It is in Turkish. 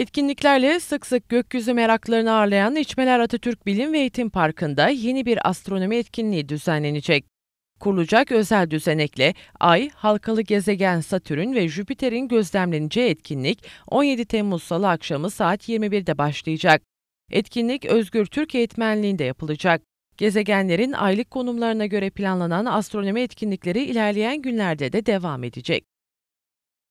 Etkinliklerle sık sık gökyüzü meraklarını ağırlayan İçmeler Atatürk Bilim ve Eğitim Parkı'nda yeni bir astronomi etkinliği düzenlenecek. Kurulacak özel düzenekle Ay, halkalı gezegen Satürn ve Jüpiter'in gözlemleneceği etkinlik 17 Temmuz Salı akşamı saat 21'de başlayacak. Etkinlik Özgür Türk eğitmenliğinde yapılacak. Gezegenlerin aylık konumlarına göre planlanan astronomi etkinlikleri ilerleyen günlerde de devam edecek.